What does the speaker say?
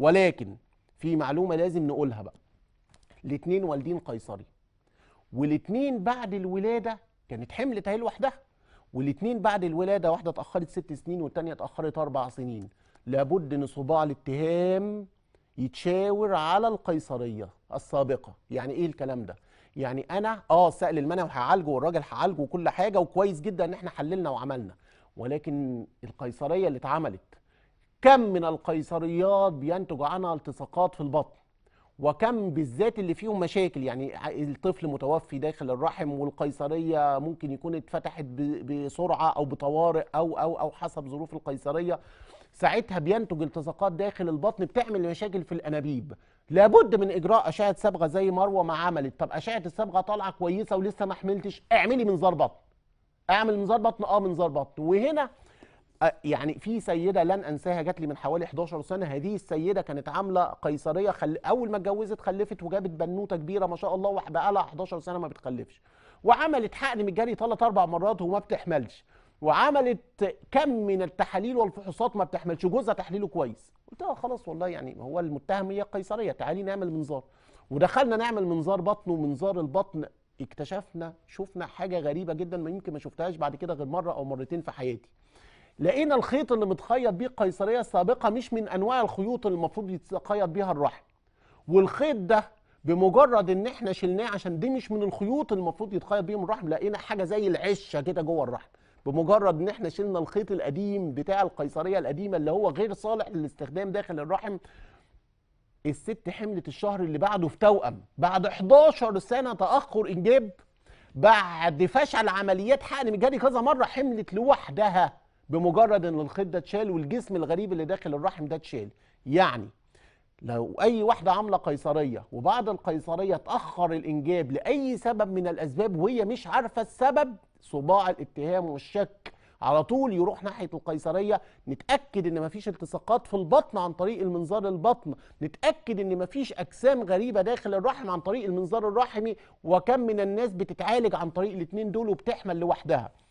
ولكن في معلومه لازم نقولها بقى الاثنين والدين قيصري والاثنين بعد الولاده كانت حملت اهي لوحدها والاثنين بعد الولاده واحده اتاخرت ست سنين والثانيه اتاخرت اربع سنين لابد ان صباع الاتهام يتشاور على القيصريه السابقه يعني ايه الكلام ده يعني انا اه سائل المنع وهعالجه والراجل هعالجه وكل حاجه وكويس جدا ان احنا حللنا وعملنا ولكن القيصريه اللي اتعملت كم من القيصريات بينتج عنها التصاقات في البطن وكم بالذات اللي فيهم مشاكل يعني الطفل متوفي داخل الرحم والقيصريه ممكن يكون اتفتحت بسرعه او بطوارئ او او او حسب ظروف القيصريه ساعتها بينتج التصاقات داخل البطن بتعمل مشاكل في الانابيب لابد من اجراء اشعه صبغه زي مروه ما عملت طب اشعه الصبغه طالعه كويسه ولسه ما حملتش اعملي منظار بطن اعمل منظار بطن اه منظار بطن وهنا يعني في سيده لن انساها جات لي من حوالي 11 سنه هذه السيده كانت عامله قيصريه خل... اول ما اتجوزت خلفت وجابت بنوته كبيره ما شاء الله بقى لها 11 سنه ما بتخلفش وعملت حقن مجاني ثلاث اربع مرات وما بتحملش وعملت كم من التحاليل والفحوصات ما بتحملش جوزها تحليله كويس قلت لها خلاص والله يعني هو المتهم هي قيصريه تعالي نعمل منظار ودخلنا نعمل منظار بطن ومنظار البطن اكتشفنا شفنا حاجه غريبه جدا ما يمكن ما شفتهاش بعد كده غير مره او مرتين في حياتي لقينا الخيط اللي متخيط بيه القيصريه السابقه مش من انواع الخيوط اللي المفروض يتخيط بيها الرحم والخيط ده بمجرد ان احنا شلناه عشان دي مش من الخيوط اللي المفروض يتخيط بيهم الرحم لقينا حاجه زي العشه كده جوه الرحم بمجرد ان احنا شلنا الخيط القديم بتاع القيصريه القديمه اللي هو غير صالح للاستخدام داخل الرحم الست حملت الشهر اللي بعده في توأم بعد 11 سنه تاخر انجاب بعد فشل عمليات حقن مجاري كذا مره حملت لوحدها بمجرد ان الخيط ده اتشال والجسم الغريب اللي داخل الرحم ده اتشال يعني لو اي واحده عامله قيصريه وبعد القيصريه اتاخر الانجاب لاي سبب من الاسباب وهي مش عارفه السبب صباع الاتهام والشك على طول يروح ناحيه القيصريه نتاكد ان مفيش التصاقات في البطن عن طريق المنظار البطن نتاكد ان مفيش اجسام غريبه داخل الرحم عن طريق المنظار الرحمي وكم من الناس بتتعالج عن طريق الاثنين دول وبتحمل لوحدها